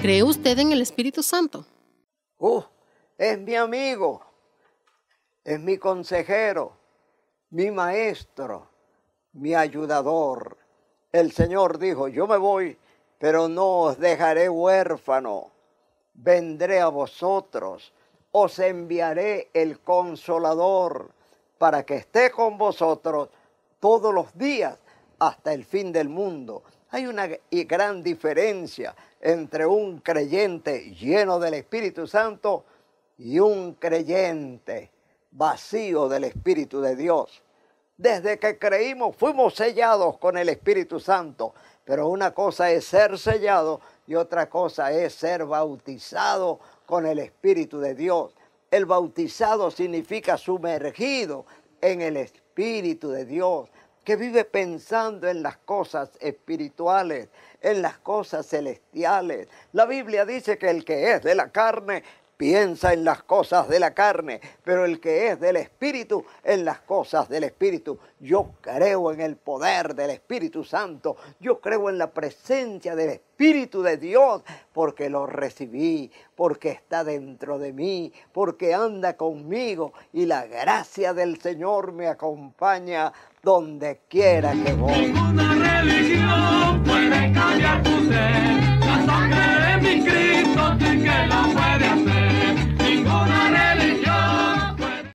¿Cree usted en el Espíritu Santo? es mi amigo, es mi consejero, mi maestro, mi ayudador. El Señor dijo, yo me voy, pero no os dejaré huérfano, vendré a vosotros, os enviaré el consolador para que esté con vosotros todos los días hasta el fin del mundo. Hay una gran diferencia entre un creyente lleno del Espíritu Santo y un creyente vacío del Espíritu de Dios. Desde que creímos fuimos sellados con el Espíritu Santo, pero una cosa es ser sellado y otra cosa es ser bautizado con el Espíritu de Dios. El bautizado significa sumergido en el Espíritu de Dios que vive pensando en las cosas espirituales, en las cosas celestiales. La Biblia dice que el que es de la carne piensa en las cosas de la carne, pero el que es del Espíritu, en las cosas del Espíritu. Yo creo en el poder del Espíritu Santo, yo creo en la presencia del Espíritu de Dios, porque lo recibí, porque está dentro de mí, porque anda conmigo y la gracia del Señor me acompaña donde quiera que voy.